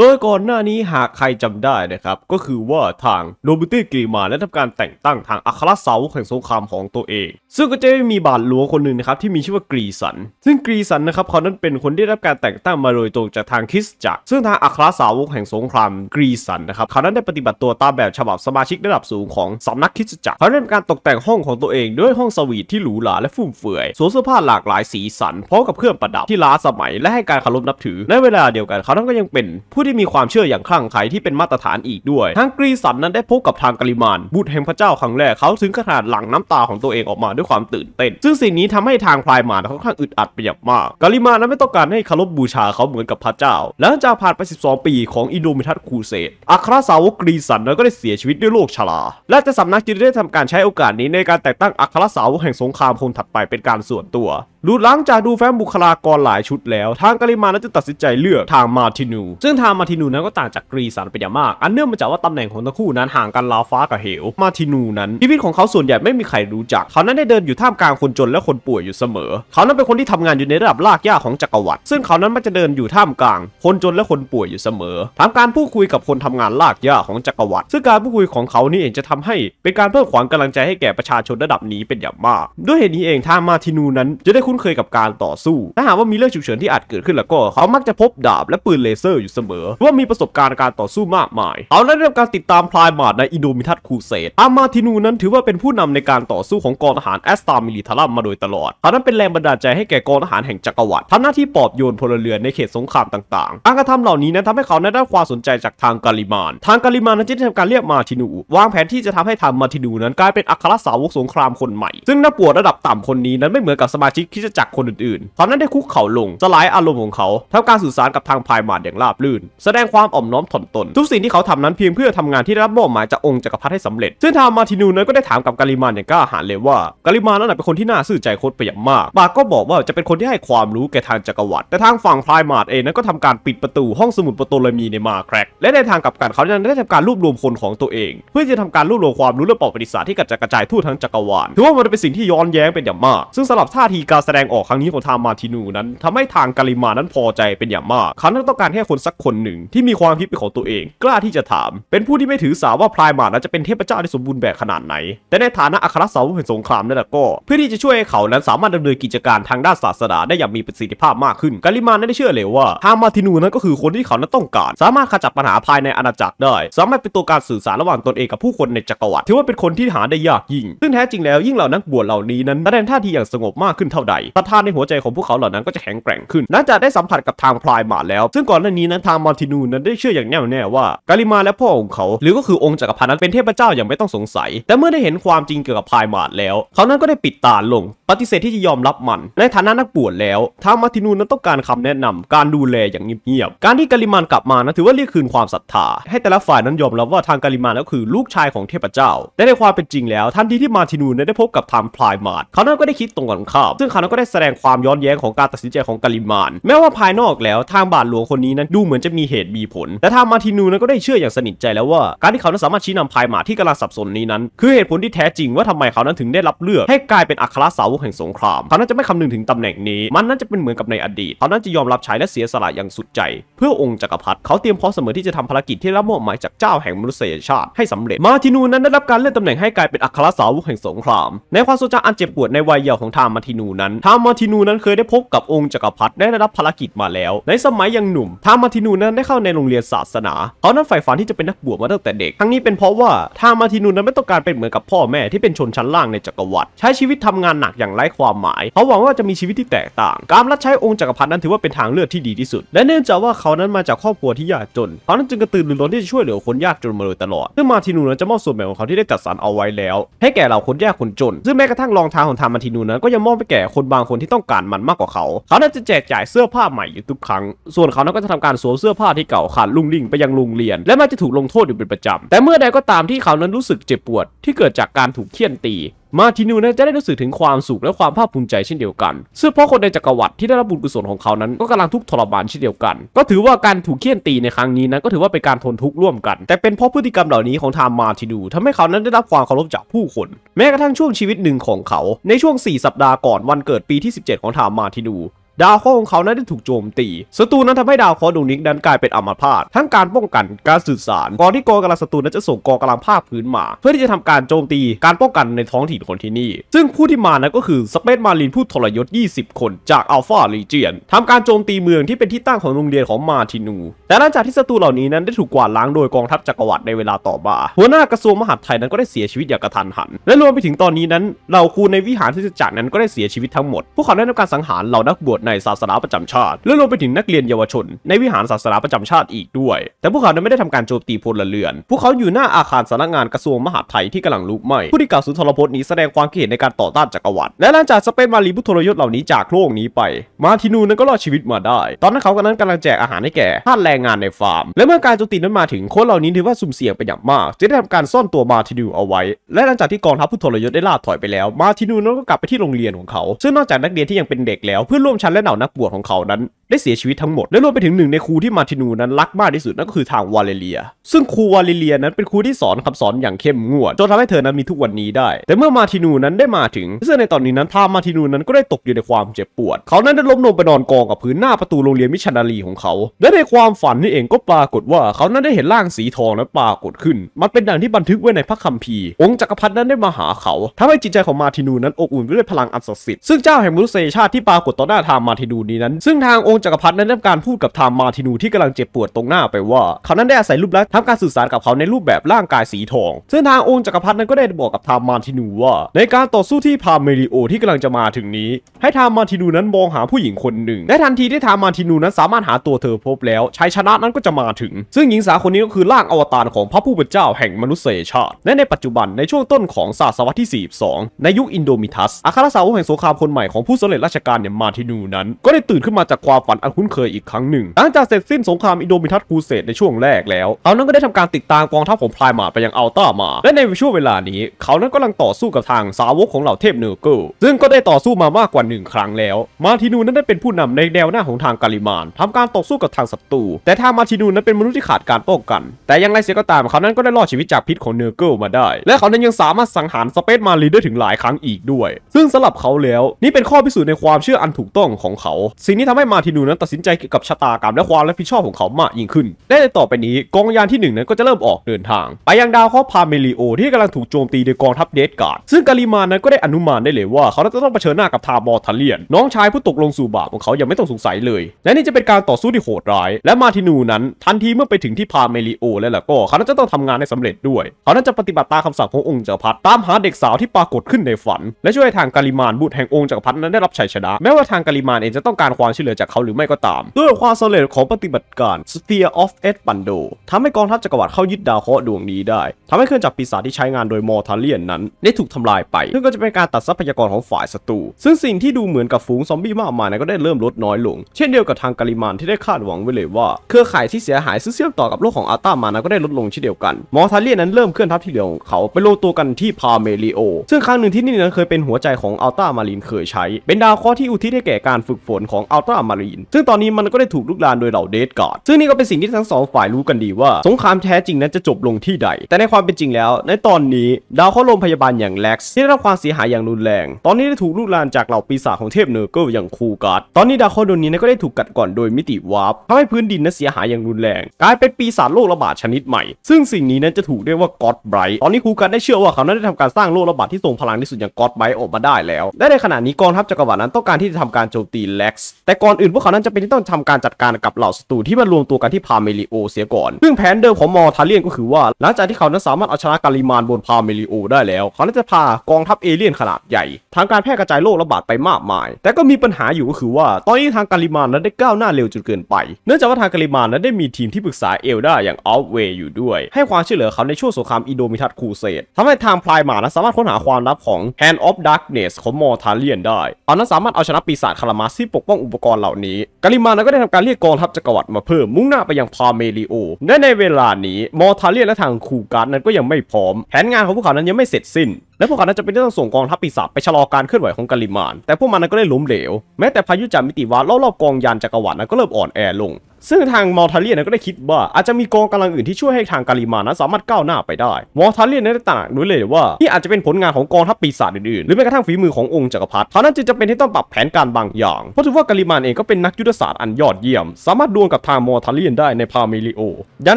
โดยก่อนหน้านี้หากใครจำได้นะครับ ก็คือว่าทางโนบิตี้กรีมาได้ทำการแต่งตั้งทางอัครเสาแห่งสงครามของตัวเอง ซึ่งก็จะมีบาทหลวงคนหนึ่งนะครับที่มีชื่อว่ากรีสัน ซึ่งกรีสันนะครับเขานั้นเป็นคนที่ได้รับการแต่งตั้งมาโดยตรงจากทางคริสจักรซึ่งทางอัครเสาแห่งสงครามกรีสันนะครับเขานั้นได้ปฏิบัติตัวตามแบบฉบับสมาชิกระดับสูงของสำนักคริสจักรเขาได้ทำการตกแต่งห้องของตัวเองด้วยห้องสวีทที่หรูหราและฟุ่มเฟือยสวมเสื้อผ้าหลากหลายสีสันพร้อมกับเครื่องประดับที่ล้าสมัย และให้การเคารพนับถือในเวลาเดียวกัน เขานั้นก็ยังเป็นผู้ที่มีความเชื่ออย่างคลั่งไคล้ที่เป็นมาตรฐานอีกด้วย ทั้งกรีสันนั้นได้พบกับทางกาลิมานบุตรแห่งพระเจ้าครั้งแรกเขาถึงขนาดหลั่งน้ำตาของตัวเองออกมาด้วยความตื่นเต้น ซึ่งสิ่งนี้ทำให้ทางพลายมานค่อนข้างอึดอัดไปอย่างมากกาลิมานนั้นไม่ต้องการให้คารพบูชาเขาเหมือนกับพระเจ้า หลังจากผ่านไป 12 ปีของอินโดมิทัสคูเซต อัครสาวกกรีสันนั้นก็ได้เสียชีวิตด้วยโรคชรา และจะสำนักจึงได้ทำการใช้โอกาสนี้ในการแต่งตั้งอัครสาวกแห่งสงครามคนถัดไปเป็นการส่วนตัวรูหลังจากดูแฟ้มบุคลากรหลายชุดแล้ว ทางกาลิมานั้นจะตัดสินใจเลือกทางมาตินู ซึ่งทางมาตินูนั้นก็ต่างจากกรีซานเป็นอย่างมาก อันเนื่องมาจากว่าตำแหน่งของทั้งคู่นั้นห่างกันราวฟ้ากับเหว มาตินูนั้นชีวิตของเขาส่วนใหญ่ไม่มีใครรู้จัก เขานั้นได้เดินอยู่ท่ามกลางคนจนและคนป่วยอยู่เสมอ เขานั้นเป็นคนที่ทำงานอยู่ในระดับลากย่าของจักรวรรดิ ซึ่งเขานั้นมักจะเดินอยู่ท่ามกลาง คนจนและคนป่วยอยู่เสมอทำการพูดคุยกับคนทำงานลากย่าของจักรวรรดิ ซึ่งการพูดคุยของเขานี่เองจะทำให้ เป็นการเพิ่มขวัญกำลังใจให้แก่ประชาชนระดับนี้เป็นอย่างมาก ด้วยเหตุนี้เองทามาตินูนั้น จะได้คุ้นเคยกับการต่อสู้ถ้าหากว่ามีเรื่องฉุกเฉินที่อาจเกิดขึ้นแล้วก็เขามักจะพบดาบและปืนเลเซอร์อยู่เสมอว่ามีประสบการณ์การต่อสู้มากมายเอาในเรื่องการติดตามพลายมาดในอินโดมิทัตคูเซต อามาทินูนั้นถือว่าเป็นผู้นำในการต่อสู้ของกองทหารแอสตามิลิทารัมมาโดยตลอดเขานั้นเป็นแรงบันดาลใจให้แก่กองทหารแห่งจักรวรรดิ ทำหน้าที่ปอบโยนพลเรือนในเขตสงครามต่างๆการกระทำเหล่านี้นั้นทำให้เขาได้ความสนใจจากทางกาลิมาน ทางกาลิมานนั้นจึงทำการเรียกมาทินู วางแผนที่จะทำให้ทางมาทินูนั้นกลายเป็นอัครสาวกสงครามคนใหม่ ซึ่งนักปวดระดับต่ำคนนี้นั้นไม่เหมือนกับสมาชิกคิดจักรคนอื่นๆเขานั้นได้คุกเข่าลงสลายอารมณ์ของเขาทำการสื่อสารกับทางพายมาดอย่างราบรื่นแสดงความอ่อมน้อมถ่อมตน ทุกสิ่งที่เขาทำนั้นเพียงเพื่อทำงานที่ได้รับมอบหมายจากองค์จักรพรรดิให้สำเร็จซึ่งทางมาตินูนั้นก็ได้ถามกับกาลิมานอย่างกล้าหาญเลยว่ากาลิมานนั้นเป็นคนที่น่าซื่อใจโคตรไปอย่างมากปากก็บอกว่าจะเป็นคนที่ให้ความรู้แก่ทางจักรวรรดิแต่ทางฝั่งพลายมาดเองนั้นก็ทำการปิดประตูห้องสมุดประตูเลมีในมาแครกและในทางกลับกันเขาได้ทำการรวบรวมคนของตัวเอง เพื่อจะทำการรวบรวมความรู้และประวัติศาสตร์ที่กระจายทั่วทั้งจักรวาลถือว่ามันเป็นสิ่งที่ย้อนแย้งเป็นอย่างมาก ซึ่งสำหรับท่าทีการแสดงออกครั้งนี้ของทางมาตินูนั้นทำให้ทางกาลิมานั้นพอใจเป็นอย่างมากเขาต้องการแค่คนสักคนหนึ่งที่มีความคิดเป็นของตัวเองกล้าที่จะถาม เป็นผู้ที่ไม่ถือสาว่าพลายมาดนั้นจะเป็นเทพเจ้าที่สมบูรณ์แบบขนาดไหน แต่ในฐานะอัครสาวกแห่งสงครามนั่นแหละก็ เพื่อที่จะช่วยให้เขานั้นสามารถดำเนินกิจการทางด้านศาสนาได้อย่างมีประสิทธิภาพมากขึ้น กาลิมานนั้ได้เชื่อเลยว่าฮามาตินูนั้นก็คือคนที่เขานั้นต้องการ สามารถขจัดปัญหาภายในอาณาจักรได้สามารถเป็นตัวการสื่อสารระหว่างตนเองกับผู้คนในจักรวรรดิถือว่าเป็นคนที่หาได้ยากยิ่งซึ่งแท้จริงแล้ว ยิ่งเหล่านักบวชเหล่านี้นั้นแสดงท่าทีอย่างสงบมากขึ้นเท่าใดศรัทธาในหัวใจของพวกเขาเหล่านั้นก็จะแข็งแกร่งขึ้นหลังจากได้สัมผัสกับทางพลายมาแล้ว ซึ่งก่อนหน้านี้นั้นทางมาร์ตินูนั้นได้เชื่ออย่างแน่วแน่ว่า กาลิมาและพ่อของเขา หรือก็คือองค์จักรพรรดินั้นเป็นเทพเจ้าอย่างไม่ต้องสงสัย แต่เมื่อได้เห็นความจริงเกี่ยวกับพายมาดแล้วเขานั้นก็ได้ปิดตาลง ปฏิเสธที่จะยอมรับมันในฐานะนักบวชแล้วทางมาร์ตินูนั้นต้องการคำแนะนำ การดูแลอย่างเงียบๆ การที่กาลิมานกลับมานั้นถือว่าเรียกคืนความศรัทธาให้แต่ละฝ่ายนั้นยอมรับว่าทางกาลิมานก็คือลูกชายของเทพเจ้าแต่ในความเป็นจริงแล้วทันทีที่มาร์ตินูนั้นได้พบกับทางพายมาดเขานั้นก็ได้คิดตรงกันข้ามซึ่งเขานั้นก็ได้แสดงความย้อนแย้งของการตัดสินใจของกาลิมานแม้ว่าภายนอกแล้ว ทางบาทหลวงคนนี้นั้นดูเหมือนจะมมีเหตุมีผลและทางมาทินูนั้นก็ได้เชื่ออย่างสนิทใจแล้วว่า การที่เขานั้นสามารถชี้นำพายหมาที่กำลังสับสนนี้นั้น คือเหตุผลที่แท้จริง ว่าทำไมเขานั้นถึงได้รับเลือกให้กลายเป็นอัครสาวกแห่งสงครามเขานั้นจะไม่คำนึงถึงตำแหน่งนี้มันนั้นจะเป็นเหมือนกับในอดีตเขานั้นจะยอมรับใช้และเสียสละอย่างสุดใจเพื่อองค์จักรพรรดิเขาเตรียมพร้อมเสมอที่จะทำภารกิจที่รับมอบหมายจากเจ้าแห่งมนุษยชาติให้สำเร็จมาทินูนั้นได้รับการเลื่อนตำแหน่งให้กลายเป็นอัครสาวกแห่งสงครามในความทรงจำอันเจ็บปวดในวัยเยาว์ของทางมาทินูนั้นทางมาทินูนั้นเคยได้พบกับองค์จักรพรรดิได้รับภารกิจมาแล้ว ในสมัยยังหนุ่มทางมาทินูนั้นั้นได้เข้าในโรงเรียนศาสนา เขานั้นใฝ่ฝันที่จะเป็นนักบวชมาตั้งแต่เด็ก ทั้งนี้เป็นเพราะว่าทามาทินูนั้นไม่ต้องการเป็นเหมือนกับพ่อแม่ที่เป็นชนชั้นล่างในจักรวรรดิใช้ชีวิตทำงานหนักอย่างไร้ความหมาย เขาหวังว่าจะมีชีวิตที่แตกต่าง การรับใช้องค์จักรพรรดินั้นถือว่าเป็นทางเลือกที่ดีที่สุด และเนื่องจากว่าเขานั้นมาจากครอบครัวที่ยากจน เขานั้นจึงกระตือรือร้นที่จะช่วยเหลือคนยากจนมาโดยตลอด ซึ่งมาทินูนั้นจะมอบส่วนแบ่งของเขาที่ได้จัดสรรเอาไว้แล้ว ให้แก่เหล่าคนยากคนจน ซึ่งแม้กระทั่งรองเท้าของทามาทินูนั้นก็ยังมอบไปแก่คนบางคนที่ต้องการมันมากกว่าเขา เขานั้นจะแจกจ่ายเสื้อผ้าใหม่อยู่ทุกครั้ง ส่วนเขานั้นก็จะทำการสวมเสื้อผ้าที่เก่าขาดลุงลิ่งไปยังโรงเรียน และมักจะถูกลงโทษอยู่เป็นประจำ แต่เมื่อใดก็ตามที่เขานั้นรู้สึกเจ็บปวดที่เกิดจากการถูกเคี่ยนตี มาทินูนั้นจะได้รู้สึกถึงความสุขและความภาคภูมิใจเช่นเดียวกันซึ่งเพราะคนในจักรวรรดิที่ได้รับบุญกุศลของเขานั้น ก็กำลังทุกข์ทรมานเช่นเดียวกันก็ถือว่าการถูกเคี่ยนตีในครั้งนี้นั้นก็ถือว่าเป็นการทนทุกข์ร่วมกัน แต่เป็นเพราะพฤติกรรมเหล่านี้ของทามมาทินูทำให้เขานั้นได้รับความเคารพจากผู้คน แม้กระทั่งช่วงชีวิตหนึ่งของเขาในช่วง 4 สัปดาห์ก่อน วันเกิดปีที่ 17 ของทามมาทินูดาวเคราะห์ของเขานั้นได้ถูกโจมตี ศัตรูนั้นทำให้ดาวเคราะห์ดวงนี้นั้นกลายเป็นอัมพาตทั้งการป้องกันการสื่อสารก่อนที่กองกำลังศัตรูนั้นจะส่งกองกำลังภาพพื้นมาเพื่อที่จะทำการโจมตีการป้องกันในท้องถิ่นคนที่นี่ซึ่งผู้ที่มานั้นก็คือสเปซมารินผู้ทรยศ 20 คนจากอัลฟาลีเจียนทำการโจมตีเมืองที่เป็นที่ตั้งของโรงเรียนของมาทินู แต่หลังจากที่ศัตรูเหล่านี้นั้นได้ถูกกวาดล้างโดยกองทัพจักรวรรดิในเวลาต่อมาหัวหน้ากระทรวงมหาดไทยนั้นก็ได้เสียชีวิตอย่างกระทันหันและรวมไปถึงตอนนี้นั้นเหล่าครูในวิหารที่จักนั้นก็ได้เสียชีวิตทั้งหมดพวกเขาได้ทำการสังหารเหล่านักบวชในศาสนาประจำชาติและรวมไปถึงนักเรียนเยาวชน ในวิหารศาสนาประจำชาติอีกด้วย แต่พวกเขาไม่ได้ทำการโจมตีพลเรือนพวกเขาอยู่หน้าอาคารสำนักงานกระทรวงมหาดไทยที่กำลังลุกไหม้ผู้ที่กล่าวสุนทรพจน์นี้แสดงความคิดเห็นในการต่อต้านจักรวรรดิและหลังจากสเปนมารีผุ้ทรยศเหล่านี้จากโลกนี้ไป มาทินูนั้นก็รอดชีวิตมาได้ ตอนนั้นเขากำลังกำลังแจกอาหารให้แก่ทานแรงงานในฟาร์มและเมื่อการโจมตีนั้นมาถึงคนเหล่านี้ถือว่าสุ่มเสี่ยงเป็นอย่างมากจะได้ทำการซ่อนตัวมาทินูเอาไว้ และหลังจากที่กองทัพผู้ทรยศได้ล่าถอยไปแล้วมาทินูนั้นก็กลับไปที่โรงเรียนของเขา ซึ่งนอกจากนักเรียนที่ยังเป็นเด็กแล้ว เพื่อนร่วมชั้นและเหล่านักบวชของเขานั้นได้เสียชีวิตทั้งหมด และรวมไปถึงหนึ่งในครูที่มาตินูนั้นรักมากที่สุด นั่นก็คือทางวาเลเรีย ซึ่งครูวาเลเรียนั้นเป็นครูที่สอนคำสอนอย่างเข้มงวดจนทำให้เธอนั้นมีทุกวันนี้ได้ แต่เมื่อมาตินูนั้นได้มาถึงเสื่งในตอนนี้นั้นทางมาตินูนั้นก็ได้ตกอยู่ในความเจ็บปวด เขานั้นได้ล้มลงไปนอนกองกับพื้นหน้าประตูโรงเรียนมิชนารีของเขา และในความฝันนี่เองก็ปรากฏว่าเขานั้นได้เห็นร่างสีทองนั้นปรากฏขึ้น มันเป็นดังที่บันทึกไว้ในพระคัมภีร์ องค์จักรพรรดินั้นได้มาหาเขา ทำให้จิตใจของมาตินูนั้นอบอุ่นด้วยพลังอันศักดิ์สิทธิ์ซึ่งเจ้าแห่งมนุษยชาติที่ปรากฏต่อหน้าทางมาตินูนี้นั้น ซึ่งทางองงจักรพรรดินั้นได้การพูดกับทามมาทินูที่กำลังเจ็บปวดตรงหน้าไปว่าเขานั้นได้อาศัยรูปลักษณ์ทำการสื่อสารกับเขาในรูปแบบร่างกายสีทองซึ่งทางองค์จักรพรรดินั้นก็ได้บอกกับทามมาทินูว่า ในการต่อสู้ที่พาเมริโอที่กำลังจะมาถึงนี้ให้ทามมาทินูนั้นมองหาผู้หญิงคนหนึ่งและทันทีที่ทามมาทินูนั้นสามารถหาตัวเธอพบแล้วชายชนะนั้นก็จะมาถึง ซึ่งหญิงสาวคนนี้ก็คือร่างอวตารของพระผู้เป็นเจ้าแห่งมนุษยชาติและในปัจจุบันในช่วงต้นของศตวรรษที่42ในยุคอินโดมิทัสอัครสาวกแห่งสงครามคนใหม่ของผู้สำเร็จราชการอี่ยมาทินูนั้นก็ได้ตื่นขึ้นมาจากความฝันอันคุ้นเคยอีกครั้งหนึ่ง หลังจากเสร็จสิ้นสงครามอิโดมิทัสคูเซตในช่วงแรกแล้ว เขานั้นก็ได้ทำการติดตามกองทัพของพลายมาไปยังอัลต้ามา และในช่วงเวลานี้ เขานั้นก็กำลังต่อสู้กับทางสาวกของเหล่าเทพเนอร์เกิลซึ่งก็ได้ต่อสู้มามากกว่าหนึ่งครั้งแล้ว มาทินูนั้นได้เป็นผู้นำในแนวหน้าของทางกาลิมาน ทำการต่อสู้กับทางศัตรู แต่ทางมาทินูนั้นเป็นมนุษย์ที่ขาดการป้องกัน แต่อย่างไรเสียก็ตาม เขานั้นก็ได้รอดชีวิตจากพิษของเนอร์เกิลมาได้ และเขานั้นยังสามารถสังหารสเปซมารีได้ถึงหลายครั้งอีกด้วยซึ่งสำหรับเขาแล้วนี่เป็นข้อพิสูจน์ในความเชื่ออันถูกต้องของเขาสิ่งนี้ทำให้มาทินนูนั้นตัดสินใจเกี่ยวกับชะตากรรมและความรับผิดชอบของเขามากยิ่งขึ้น และในต่อไปนี้กองยานที่1นั้นก็จะเริ่มออกเดินทาง ไปยังดาวข้อพาเมลิโอที่กำลังถูกโจมตีโดยกองทัพเดสการ์ดซึ่งกาลิมานนั้นก็ได้อนุมานได้เลยว่า เขาจะต้องเผชิญหน้ากับทาบอทัเลียน น้องชายผู้ตกลงสู่บาปของเขาอย่างไม่ต้องสงสัยเลย และนี่จะเป็นการต่อสู้ที่โหดร้ายและมาทินูนั้น ทันทีเมื่อไปถึงที่พาเมลิโอแล้วล่ะก็เขาจะต้องทำงานให้สำเร็จด้วยเขาจะปฏิบัติตามคำสั่งขององค์จักรพรรดิตามหาเด็กสาวที่ปรากฏขึ้นในฝัน และช่วยทางกาลิมานบุตรแห่งองค์จักรพรรดินั้นได้รับชัยชนะ แม้ว่าทางกาลิมานเองจะต้องการความช่วยเหลือจากเขาหรือไม่ก็ตาม ด้วยความสำเร็จของปฏิบัติการ Sphere of e d b a n d o ทำให้กองทัพจักรวรรดิเข้ายึดดาวเคราะห์ดวงนี้ได้ทำให้เครื่องจักรปีศาจที่ใช้งานโดยมอร์ทาเลียนนั้น ได้ถูกทำลายไป ซึ่งก็จะเป็นการตัดทรัพยากรของฝ่ายศัตรูซึ่งสิ่งที่ดูเหมือนกับฝูงซอมบี้มากมายนั้นก็ได้เริ่มลดน้อยลง เช่นเดียวกับทางกาลิมานที่ได้คาดหวังไว้เลยว่าเครือข่ายที่เสียหายซึ่งเชื่อมต่อกับโลกของอาตามานั้นก็ได้ลดลงเช่นเดียวกันมอร์ทาเลียนนั้นเริ่มเคลื่อนทัพที่เหลือของเขาไปลงตัวกันที่พาเมริโอซึ่งครั้งหนึ่งที่นี่นั้นเคยเป็นหัวใจของอัลตามารีนเคยใช้ เป็นดาวเคราะห์ที่อุทิศให้แก่การฝึกฝนของอัลตามารีนซึ่งตอนนี้มันก็ได้ถูกลุกลานโดยเหล่าเดดกอดซึ่งนี่ก็เป็นสิ่งที่ทั้งสองฝ่ายรู้กันดีว่าสงครามแท้จริงนั้นจะจบลงที่ใด แต่ในความเป็นจริงแล้ว ในตอนนี้ดาวเข้าโรงพยาบาลอย่างแล็กซ์ที่ได้รับความเสียหายอย่างรุนแรง ตอนนี้ได้ถูกลุกลานจากเหล่าปีศาจของเทพเนอร์เกิลอย่างคูการ์ดตอนนี้ดาวเข้าดดงนี้ก็ได้ถูกกัดก่อนโดยมิติวาร์ปทำให้พื้นดินนั้นเสียหายอย่างรุนแรงกลายเป็นปีศาจโรคระบาดชนิดใหม่ ซึ่งสิ่งนี้นั้นจะถูกเรียกว่าก็อดไบรท์ ตอนนี้คูการ์ดได้เชื่อว่าเขานั้นได้ทำการสร้างโรคระบาดที่ทรงพลังที่สุดอย่างก็อดไบรท์ออกมาได้แล้วและในขณะนี้กองทัพจักรวรรดินั้นต้องการที่จะทำการโจมตีแล็กซ์แต่ก่อนอื่นววกเขานั้นจะเป็นที่ต้องทำการจัดการกับเหล่าศัตรูที่มารวมตัวกันที่พาเมลิโอเสียก่อน ซึ่งแผนเดิมของมอทาเลียนก็คือว่า หลังจากที่เขานั้นสามารถเอาชนะกาลิมานบนพาเมลิโอได้แล้ว เขานั้นจะพากองทัพเอเลี่ยนขนาดใหญ่ทางการแพร่กระจายโรคระบาดไปมากมาย แต่ก็มีปัญหาอยู่ก็คือว่าตอนนี้ทางกาลิมานนั้นได้ก้าวหน้าเร็วจนเกินไป เนื่องจากว่าทางกาลิมานนั้นได้มีทีมที่ปรึกษาเอลดาอย่างออฟเวย์อยู่ด้วย ให้ความช่วยเหลือเขาในช่วงสงครามอิโดมิทัสคูเซตทำให้ทางพลายหมานั้นสามารถค้นหาความลับของ Hand of Darkness ของมอทาเลียนได้เขานั้นสามารถเอาชนะปีศาจคารามาสที่ปกป้องอุปกรณ์เหล่านี้ี้กาลิมานก็ได้ทำการเรียกกองทัพจักรวรรดิมาเพิ่มมุ่งหน้าไปยังพาเมริโอและในเวลานี้ มอทาเลียและทางคูการ์ดนั้นก็ยังไม่พร้อม แผนงานของพวกเขานั้นยังไม่เสร็จสิ้นและพวกเขานั้นจะเป็นที่ต้องส่งกองทัพปีศาจไปชะลอการเคลื่อนไหวของกาลิมานแต่พวกมันก็ได้ล้มเหลวแม้แต่พายุจามิติวารอบๆกองยานจักรวรรดินั้นก็เริ่มอ่อนแอลง ซึ่งทางมอร์ทาเลียนก็ได้คิดว่า อาจจะมีกองกำลังอื่นที่ช่วยให้ทางกาลิมานั้นสามารถก้าวหน้าไปได้ มอร์ทาเลียนได้ตระหนักรู้เลยว่านี่อาจจะเป็นผลงานของกองทัพปีศาจอื่นๆหรือแม้กระทั่งฝีมือขององค์จักรพรรดิเขานั้นจึงจะเป็นที่ต้องปรับแผนการบางอย่างเพราะถือว่ากาลิมานเองก็เป็นนักยุทธศาสตร์อันยอดเยี่ยมสามารถดวลกับทางมอร์ทาเลียนได้ในพาเมลิโอดัง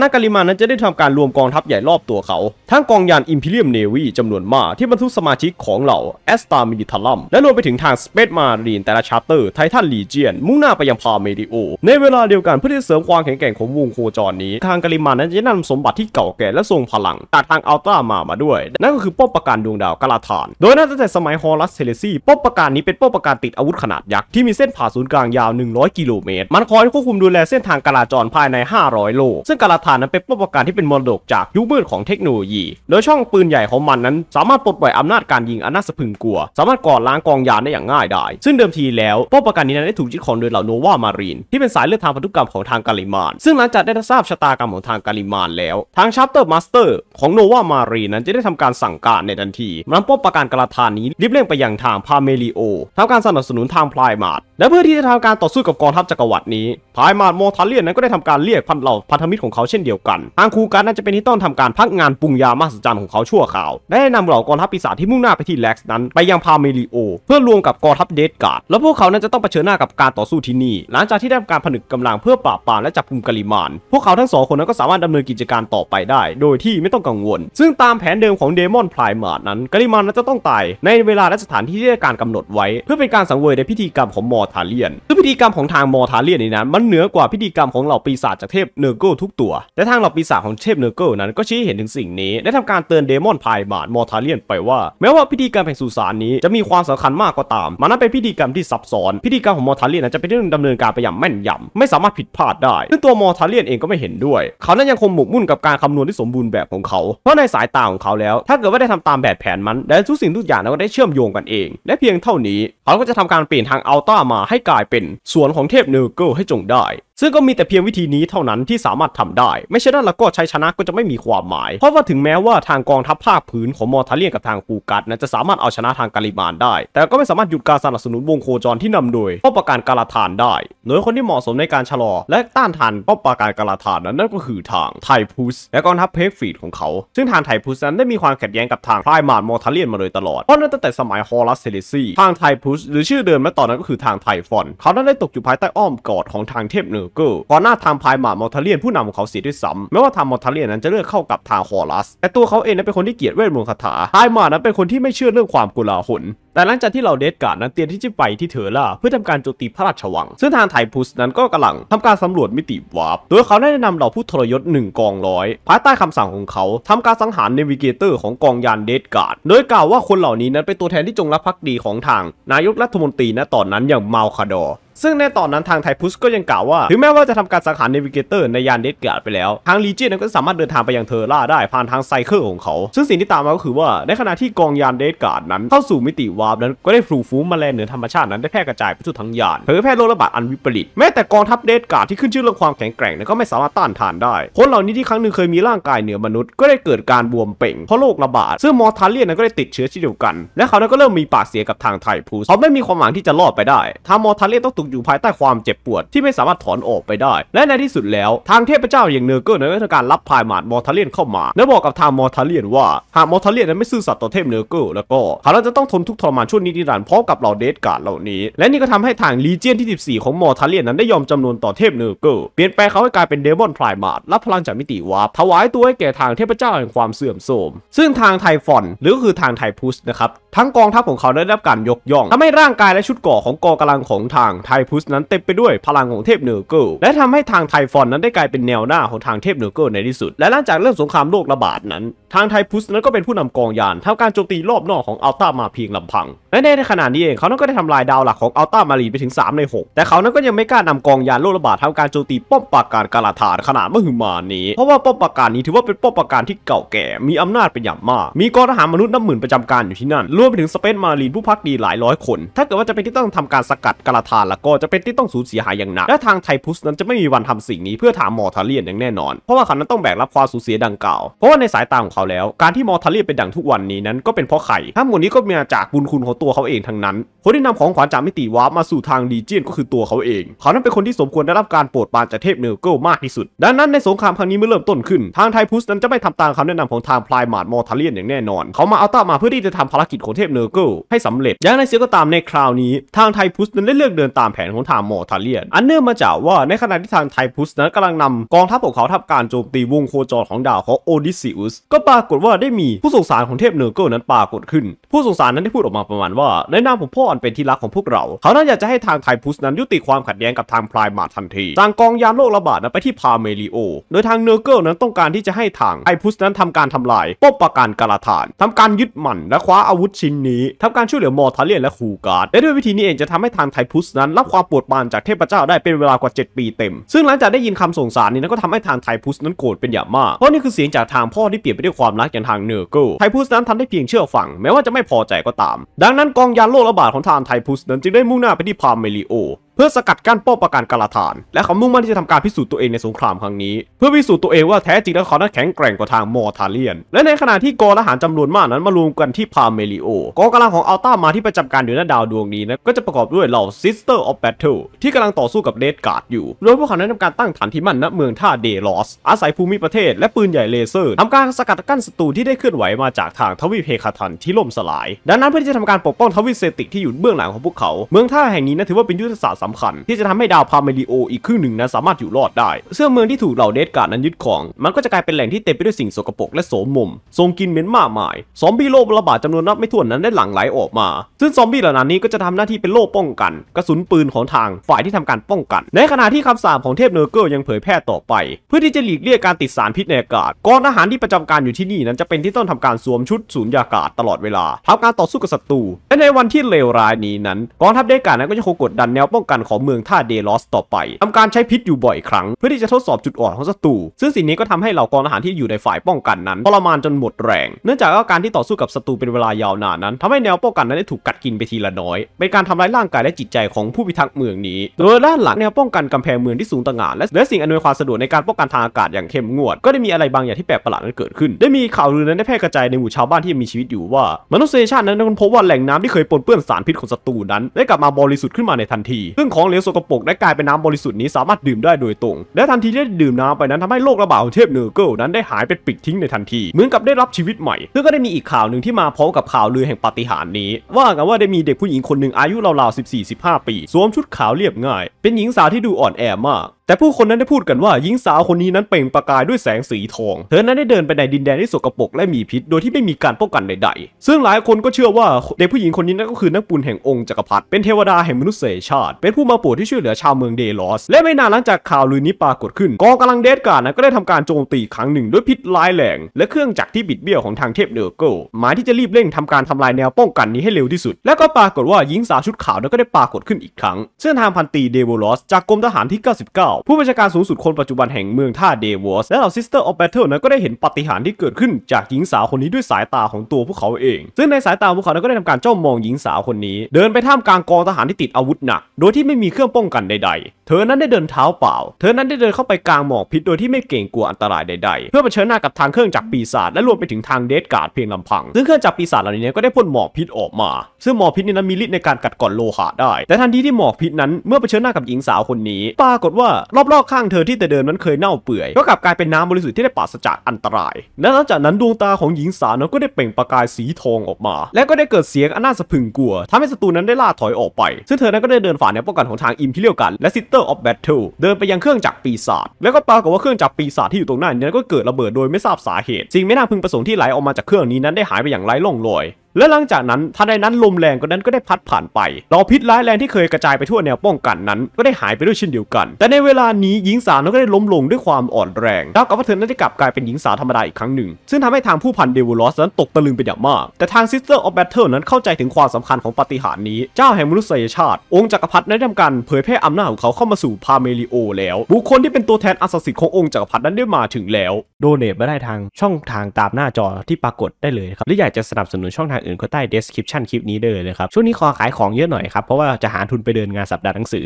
นั้นกาลิมานนั้นจะได้ทำการรวมกองทัพใหญ่รอบตัวเขาทั้งกองยานอิมพีเรียมเนวีจำนวนมากที่บรรทุกสมาชิกของเหล่า แอสตามิิทัลัมและรวมไปถึงทาง สเปซมารีนแต่ละชาร์เตอร์ ไททันลีเจียน มุ่งหน้าไปยังพาเมดิโอ ในเวลาเดียวกันเพื่อที่เสริมความแข็งแกร่งของวงโคจรนี้ ทางกาลิมานั้นจะนำสมบัติที่เก่าแก่และทรงพลังจากทางอัลตรามามาด้วย นั่นก็คือป้อมประการดวงดาวกาลาธาน โดยน่าจะแต่สมัยฮอรัสเทเลซีป้อมประการนี้เป็นป้อมประการติดอาวุธขนาดยักษ์ที่มีเส้นผ่าศูนย์กลางยาว 100 กิโลเมตรมันคอยควบคุมดูแลเส้นทางการาจรภายใน 500โลซึ่งกาลาธานนั้นเป็นป้อมประการที่เป็นมรดกจากยุคมืดของเทคโนโลยี โดยช่องปืนใหญ่ของมันนั้นสามารถปลดปล่อยอำนาจการยิงอันน่าสะพึงกลัวสามารถกอดล้างกองยานได้อย่างง่ายได้ซึ่งเดิมทีแล้วป้อมปราการนี้นั้นได้ถูกยึดของโดยเหล่าโนวามารีนที่เป็นสายเลือดทางพันธุกรรมของทางกาลิมานซึ่งหลังจากได้ทราบชะตากรรมของทางกาลิมานแล้วทางชาร์เตอร์มาสเตอร์ของโนวามารีนนั้นจะได้ทำการสั่งการในทันทีนำป้อมปราการกาลาธานนี้รีบเร่งไปยังทางพาเมลิโอทำการสนับสนุนทางพลายมาดและเพื่อที่จะทำการต่อสู้กับกองทัพจักรวรรดินี้พลายมาดโมทัเลียนนั้นก็ได้ทำการเรียกพันเหล่าพันธมิตรของเขาเช่นเดียวกัน ทางคูการน่าจะเป็นที่ต้องทำการพักงานปรุงยามาสจรรย์ของเขาชั่วคราวได้นำเหล่ากองทัปีศาจที่มุ่งหน้าไปที่แล็กซ์นั้นไปยังพาเมลิโอเพื่อรวมกับกองทัพเดสการ์ดและพวกเขานั้นจะต้องเผชิญหน้ากับการต่อสู้ที่นี่ หลังจากที่ได้การผนึกกำลังเพื่อปราบปรามและจับกลุ่มกาลิมาน พวกเขาทั้งสองคนนั้นก็สามารถดำเนินกิจการต่อไปได้โดยที่ไม่ต้องกังวล ซึ่งตามแผนเดิมของเดมอนพลายมาดนั้นกาลิมานนั้นจะต้องตายในเวลาและสถานที่ที่ได้การกำหนดไว้เพื่อเป็นการสังเวยในพิธีกรรมของมอร์ทาเลียนซึ่งพิธีกรรมของทางมอร์ทาเลียนนี้นั้นมันเหนือกว่าพิธีกรรมของเหล่าปีศาจจากเทพเนอร์เกิลทุกตัว แต่ทางเหล่าปีศาจของเทพเนอร์โกลนั้นก็ชี้เห็นถึงสิ่งนี้ได้ทำการเตือนเดมอนพลายมาดมอร์ทาเลียนไว่าแม้ว่าพิธีกรรมแห่งสุสานนี้จะมีความสำคัญมากก็ตามมันนั้นเป็นพิธีกรรมที่ซับซ้อนพิธีกรรมของมอร์ทาเลียนจะเป็นเรื่องดำเนินการไปอย่างแม่นยำไม่สามารถผิดพลาดได้ซึ่งตัวมอร์ทาเลียนเองก็ไม่เห็นด้วย เขานั้นยังคงหมกมุ่นกับการคำนวณที่สมบูรณ์แบบของเขาเพราะในสายตาของเขาแล้ว ถ้าเกิดว่าได้ทำตามแบบแผนมันและทุกสิ่งทุกอย่างก็ได้เชื่อมโยงกันเอง และเพียงเท่านี้เขาก็จะทำการเปลี่ยนทางอัลต้ามาให้กลายเป็นสวนของเทพเนอร์เกิลให้จงได้ซึ่งก็มีแต่เพียงวิธีนี้เท่านั้นที่สามารถทำได้ ไม่ใช่นั้นแล้วก็ชัยชนะก็จะไม่มีความหมาย เพราะว่าถึงแม้ว่าทางกองทัพภาคพื้นของมอร์ทาเลียนกับทางคูกัตนะจะสามารถเอาชนะทางกาลิมานได้ แต่ก็ไม่สามารถหยุดการสนับสนุนวงโคจรที่นำโดยป้อประการกาลาทานได้โดยคนที่เหมาะสมในการชะลอและต้านทานป้อประการกาลาทานนั้นนั่นก็คือทางไทพุสและกองทัพเพกฟีดของเขา ซึ่งทางไทพุสนั้นได้มีความขัดแย้งกับทางไพร์มานมอร์ทาเลียนมาโดยตลอดเพราะนั้นตั้งแต่สมัยฮอรัสเซเลซีทางไทพุสหรือชื่อเดิมเมื่อตอนนั้นก็คือทางไทฟอนเขานั้นได้ตกอยู่ภายใต้อ้อมกอดของทางเทพเนกิลก่อนหน้าทางพายหมามอร์ทเลียนผู้นำของเขาเสียด้วยซ้ำแม้ว่าทางมอร์ทเลียนนั้นจะเลือกเข้ากับทางฮอรัส แต่ตัวเขาเองนั้นเป็นคนที่เกลียดเวทมนต์คาถาพายหมานั้นเป็นคนที่ไม่เชื่อเรื่องความกุลาหลแต่หลังจากที่เราเดสการ์ดนั้นเตรียมที่จะไปที่เธอร่าเพื่อทำการโจมตีพระราชวังซึ่งทางไทพุสนั้นก็กำลังทำการสำรวจมิติวาร์ปโดยเขาได้นำเหล่าผู้ทรยศ1กองร้อยภายใต้คำสั่งของเขา ทำการสังหารเนวิเกเตอร์ของกองยานเดสการ์ดโดยกล่าวว่าคนเหล่านี้นั้นเป็นตัวแทนที่จงรักภักดีของทางนายกรัฐมนตรีณตอนนั้นอย่างมาลคาดอซึ่งในตอนนั้นทางไทพุสก็ยังกล่าวว่า ถึงแม้ว่าจะทำการสังหารเนวิเกเตอร์ ในยานเดเการ์ดไปแล้ว ทางลีเจีนก็สามารถเดินทางไปยังเทอร่าได้ ผ่านทางไซเคิลของเขา ซึ่งสิ่งที่ตามมาก็คือว่าในขณะที่กองยานเดเการ์ดนั้น เข้าสู่มิติวาร์ปนั้นก็ได้ฟูฟูมาแลงเหนือธรรมชาตินั้น ได้แพร่กระจายไปทั่วทั้งยานเผยแพร่โรคระบาดอันวิปริต แม้แต่กองทัพเดเการ์ดที่ขึ้นชื่อเรื่องความแข็งแกร่งนั้นก็ไม่สามารถต้านทานได้คนเหล่านี้ที่ครั้งหนึ่งเคยมีร่างกายเหนือมนุษย์ก็ได้เกิดการบวมเป่งเพราะโรคระบาดซึ่งมอร์ทาเลียนนั้นก็ได้ติดเชื้อเช่นเดียวกันและเขานั้นก็เริ่มมีปากเสียกับทางไทพสเขาไม่มีความหวังที่จะรอดไปได้ามอร์ทเลียนต้องถูกอยู่ภายใต้ความเจ็บปวดที่ไม่สามารถถอนออกไปได้ และในที่สุดแล้วทางเทพเจ้าอย่างเนอร์เกิลนั้นได้ทำการรับพายมาดมอร์ทาเลียนเข้ามา และบอกกับทางมอร์ทาเลียนว่าหากมอร์ทาเลียนนั้นไม่ซื่อสัตย์ต่อเทพเนอร์เกิลแล้วก็เขาจะต้องทนทุกข์ทรมานช่วงนี้นิรันดร์พร้อมกับเหล่าเดสการ์ดเหล่านี้ และนี่ก็ทำให้ทางลีเจียนที่ 14 ของมอร์ทาเลียนนั้นได้ยอมจำนวนต่อเทพเนอร์เกิลเปลี่ยนแปลงเขาให้กลายเป็นเดมอนพรายมาดรับพลังจากมิติวาร์ปถวายตัวให้แก่ทางเทพเจ้าแห่งความเสื่อมโทรมซึ่งทางไทฟอนหรือก็คือทางไทพุสนะครับทั้งกองทัพของเขาได้รับการยกย่องทำให้ร่างกายและชุดกาะของกองกำลังของทางไทพุสนั้นเต็มไปด้วยพลังของเทพเนอร์เกิลและทำให้ทางไทฟอน นั้นได้กลายเป็นแนวหน้าของทางเทพเนอร์เกิลในที่สุด และหลังจากเรื่องสงครามโลกระบาดนั้นทางไทพุสนั้นก็เป็นผู้นำกองยานทำการโจมตีรอบนอกของอัลต้ามาเพียงลำพัง และในขณะนี้เองเขานั้นก็ได้ทำลายดาวหลักของอัลต้ามารีไปถึง3ใน 6 แต่เขานั้นก็ยังไม่กล้านำกองยานโลระบาดทำการโจมตีป้อมปราการกาลาธานขนาดมหึมานี้ เพราะว่าป้อมปราการนี้ถือว่าเป็นป้อมปราการที่เก่าแก่ มีอำนาจเป็นอย่างมาก มีกองทหารมนุษย์นับหมื่นประจำการอยู่ที่นั่น รวมไปถึงสเปนมารีนผู้พักดีหลายร้อยคน ถ้าเกิดว่าจะเป็นที่ต้องทำการสกัดกาลาธานแล้วก็จะเป็นที่ต้องสูญเสียหายอย่างหนักและทางไทพุสนั้นจะไม่มีวันทำสิ่งนี้เพื่อถามมอทาเลียนอย่างแน่นอนเพราะว่าเขานั้นต้องแบกรับความสูญเสียดังกล่าวเพราะว่าในสายตาของเขาาแล้วการที่มอทัลเลียเป็นดั่งทุกวันนี้ นั้นก็เป็นเพราะไข่ทั้งหมดนี้ก็มาจากบุญคุณของตัวเขาเองทั้งนั้น คนที่นำของขวัญจากมิติวาร์ปมาสู่ทางดีเจียนก็คือตัวเขาเอง เขานั้นเป็นคนที่สมควรได้รับการโปรดปรานจากเทพเนอร์เกิลมากที่สุด ดังนั้นในสงครามครั้งนี้เมื่อเริ่มต้นขึ้น ทางไทพุสนั้นจะไม่ทำตามคำแนะนำของทางพลายหมาดมอทัลเลียนอย่างแน่นอน เขามาเอาต้ามาเพื่อที่จะทำภารกิจของเทพเนอร์เกิลให้สำเร็จ อย่างไรเสียก็ตามในคราวนี้ ทางไทพุสนั้นได้เลือกเดินตามแผนของทางมอทัลเลียนอันเนื่องมาจากว่าในขณะที่ทางไทพุสนั้นกำลังนำกองทัพของเขาทํการโจมตีวงโคจรของดาวของโอดิซิอุสก็ปปรากฏว่าได้มีผู้สงสารของเทพเนอร์เกิลนั้นปรากฏขึ้น ผู้สงสารนั้นได้พูดออกมาประมาณว่า ในนามของพ่ออันเป็นที่รักของพวกเรา เขานั้นอยากจะให้ทางไทพุสนั้น ยุติความขัดแย้งกับทางพลายมาทันทีัางกองยานโลกระบาดนั้นไปที่พาเมลิโอโดยทางเนอร์เกิลนั้นต้องการที่จะให้ทางไทพุสนั้นทำการทำลายป้อมปราการกาลาฐาน ทำการยึดมันและคว้าอาวุธชิ้นนี้ ทำการช่วยเหลือมอร์ทาเลียนและคูการ์ดและด้วยวิธีนี้เองจะทำให้ทางไทพุสนั้นรับความปวดปานจากเทพเจ้าได้เป็นเวลากว่า 7 ปีเต็ม ซึ่งหลังจากได้ยินคำสงสารนี้นั้นก็ทำให้ทางไทพุสนั้นโกรธเป็นอย่างมากเพราะนี่คือเสียงจากทางพ่อที่เปลี่ยนไปด้วยความรักอย่างทางเนอร์เกูลไทพุสนั้นทำได้เพียงเชื่อฟัง แม้ว่าจะไม่พอใจก็ตาม ดังนั้นกองยานโลกระบาดของทางไทพุส นั้นจึงได้มุ่งหน้าไปที่พา์เมลิโอเพื่อสกัดกั้นป้อมปราการกาลาธานและเขามุ่งมั่นที่จะทำการพิสูจน์ตัวเองในสงครามครั้งนี้เพื่อพิสูจน์ตัวเองว่าแท้จริงแล้วเขานั้นแข็งแกร่งกว่าทางมอร์ทาเลียน และในขณะที่กองทหารจำนวนมากนั้นมารวมกันที่พาเมลิโอกองกำลังของอัลต้ามาที่ประจำการอยู่นดาวดวงนี้นะก็จะประกอบด้วยเหล่าซิสเตอร์ออฟแบทเทิลที่กำลังต่อสู้กับเดดการ์ดอยู่ โดยพวกเขานั้นทำการตั้งฐานที่มั่นณเมืองท่าเดลอส อาศัยภูมิประเทศและปืนใหญ่เลเซอร์ทำการสกัดกั้นศัตรูที่ได้เคลื่อนไหวมาจากทางทวีปเฮคาทันที่ล่มสลายดังนั้นเพื่อที่จะทำการปกป้องทวีปเซติกที่อยู่เบื้องหลังของพวกเขาเมืองท่าแห่งนี้นะถือว่าเป็นยุทธศาสตร์สำคัญ ที่จะทำให้ ดาวพาเมริโออีกครึ่งหนึ่งนั้นสามารถอยู่รอดได้เสื้อเมืองที่ถูกเหล่าเดดการ์ดนั้นยึดของ มันก็จะกลายเป็นแหล่งที่เต็มไปด้วยสิ่งสกปรกและโสมมมทรงกินเหม็นมากมายซอมบี้โรคระบาดจำนวนนับไม่ถ้วนนั้นได้หลั่งไหลออกมาซึ่งซอมบี้เหล่านี้ก็จะทำหน้าที่เป็นโล่ป้องกัน กระสุนปืนของทางฝ่ายที่ทำการป้องกัน ในขณะที่คำสาปของเทพเนอร์เกิลยังเผยแพร่ต่อไป เพื่อที่จะหลีกเลี่ยงการติดสารพิษในอากาศกองทหารที่ประจำการอยู่ที่นี่นั้นจะเป็นที่ต้องทำการสวมชุดสูญญากาศ ตลอดเวลาทำการต่อสู้กับศัตรู และในวันที่เลวร้ายนี้นั้น กองทัพเดการนั้นก็จะคงกดดันแนวป้องกันของเมืองท่าเดลอสต่อไปทำการใช้พิษอยู่บ่อยครั้งเพื่อที่จะทดสอบจุดอ่อนของศัตรูซึ่งสิ่งนี้ก็ทำให้เหล่ากองทหารที่อยู่ในฝ่ายป้องกันนั้นทรมานจนหมดแรงเนื่องจากว่าการที่ต่อสู้กับศัตรูเป็นเวลายาวนานนั้นทำให้แนวป้องกันนั้นได้ถูกกัดกินไปทีละน้อยเป็นการทำร้ายร่างกายและจิตใจของผู้พิทักษ์เมืองนี้โดยด้านหลังแนวป้องกันกำแพงเมืองที่สูงต่างานและสิ่งอำนวยความสะดวกในการป้องกันทางอากาศอย่างเข้มงวดก็ได้มีอะไรบางอย่างที่แปลกประหลาดนั้นเกิดขึ้นได้มีข่าวลือนั้นได้แพร่กระจายในหมู่ชาวบ้านที่มีชีวิตอยู่ว่ามนุษยชาตินั้นด้พบว่าแหล่งน้ำที่เคยปนเปื้อนสารพิษของศัตรูนั้นได้กลับมาบริสุทธิ์ขึ้นมาในทันทีึ่งของเหลวสกปรกได้กลายเป็นน้ำบริสุทธิ์นี้สามารถดื่มได้โดยตรง และทันทีที่ดื่มน้ำไปนั้นทำให้โรคระบาดของเทพเนอร์เกิลนั้นได้หายเป็นปิดทิ้งในทันทีเหมือนกับได้รับชีวิตใหม่ ซึ่งก็ได้มีอีกข่าวหนึ่งที่มาพร้อมกับข่าวลือแห่งปาฏิหาริย์นี้ ว่ากันว่าได้มีเด็กผู้หญิงคนหนึ่งอายุราวๆ 14-15 ปี สวมชุดขาวเรียบง่าย เป็นหญิงสาวที่ดูอ่อนแอมากแต่ผู้คนนั้นได้พูดกันว่าหญิงสาวคนนี้นั้นเปล่งประกายด้วยแสงสีทอง เธอนั้นได้เดินไปในดินแดนที่สกปรกและมีพิษโดยที่ไม่มีการป้องกันใดๆ ซึ่งหลายคนก็เชื่อว่าเด็กผู้หญิงคนนี้นั้นก็คือ นักปุนแห่งองค์จักรพรรดิ เป็นเทวดาแห่งมนุษยชาติเป็นผู้มาโปรดที่ช่วยเหลือชาวเมืองเดลอส และไม่นานหลังจากข่าวลือนี้ ปรากฏขึ้น กองกำลังเดสการ์นั้นก็ได้ทำการโจมตีครั้งหนึ่ง ด้วยพิษร้ายแรงและเครื่องจักรที่บิดเบี้ยวของทางเทพเนอร์เกลหมายที่จะรีบเร่งทำการทำลายแนวป้องกันนี้ให้เร็วที่สุด แลวก็ปรากฏว่าหญิงสาวชุดขาวนั้นก็ได้ปรากฏขึ้นอีกครั้งเส้นทางพันตีเดวลอสจากกรมทหารที่99าผู้บัญชาการสูงสุดคนปัจจุบันแห่งเมืองท่าเดวอสและเหล่าซิสเตอร์ออฟแบทเทิลนั้นก็ได้เห็นปฏิหารที่เกิดขึ้นจากหญิงสาวคนนี้ด้วยสายตาของตัวพวกเขาเอง ซึ่งในสายตาพวกเขาก็ได้ทำการจ้องมองหญิงสาวคนนี้ เดินไปท่ามกลางกองทหารที่ติดอาวุธหนัก โดยที่ไม่มีเครื่องป้องกันใดๆธอนั้นได้เดินเท้าเปล่า เธอนั้นได้เดินเข้าไปกลางหมอกพิษโดยที่ไม่เกรงกลัวอันตรายใด ๆ เพื่อเผชิญหน้ากับทางเครื่องจักรปีศาจและรวมไปถึงทางเดสการ์ดเพียงลำพัง ซึ่งเครื่องจักรปีศาจเหล่านี้ก็ได้พ่นหมอกพิษออกมา ซึ่งหมอกพิษนี้นั้นมีฤทธิ์ในการกัดก่อนโลหะได้ แต่ทันทีที่หมอกพิษนั้น เมื่อเผชิญหน้ากับหญิงสาวคนนี้ ปรากฏว่ารอบๆข้างเธอที่แต่เดิมนั้นเคยเน่าเปื่อยก็กลับกลายเป็นน้ำบริสุทธิ์ที่ได้ปราศจากอันตราย และหลังจากนั้นดวงตาของหญิงสาวนั้นก็ได้เปล่งประกายสีทองออกมา และก็ได้เกิดเสียงอันน่าสะพึงกลัว ทำให้ศัตรูนั้นได้ล่าถอยออกไปซึ่งเธอนั้นก็ได้เดินฝ่าแนวป้องกันของทางอิมพิเรียลกันและซิสเตอ Master of Battle เดินไปยังเครื่องจักรปีศาจแล้วก็ปรากฏว่าเครื่องจักรปีศาจที่อยู่ตรงหน้านี้ก็เกิดระเบิดโดยไม่ทราบสาเหตุ สิ่งไม่น่าพึงประสงค์ที่ไหลออกมาจากเครื่องนี้นั้นได้หายไปอย่างไร้ร่องรอยและหลังจากนั้นทันใดนั้นลมแรงก็นั้นก็ได้พัดผ่านไปเราพิษร้ายแรงที่เคยกระจายไปทั่วแนวป้องกันนั้นก็ได้หายไปด้วยเช่นเดียวกัน แต่ในเวลานี้หญิงสาวนั้นก็ได้ล้มลงด้วยความอ่อนแรงดาวกับว่าเธอนั้นได้กลับกลายเป็นหญิงสาวธรรมดาอีกครั้งหนึ่ง ซึ่งทำให้ทางผู้พันเดวิลอสนั้นตกตะลึงเป็นอย่างมาก แต่ทางซิสเตอร์ออฟแบทเทิลนั้นเข้าใจถึงความสำคัญของปฏิหารนี้ เจ้าแห่งมนุษยชาติองค์จักรพรรดิได้ทำการเผยแพร่อำนาจของเขาเข้ามาสู่พาเมลิโอ แล้ว บุคคลที่เป็นตัวแทนอาสาสิทธิ์ขององค์จักรพรรดินั้นได้มาถึงแล้วโดเนทม่ได้ทางช่องทางตามหน้าจอที่ปรากฏได้เลยครับหรืออยากจะสนับสนุนช่องทางางอื่นก็ใต้ description คลิปนี้เลยนะครับ ช่วงนี้ขอขายของเยอะหน่อยครับ เพราะว่าจะหาทุนไปเดินงานสัปดาห์หนังสือ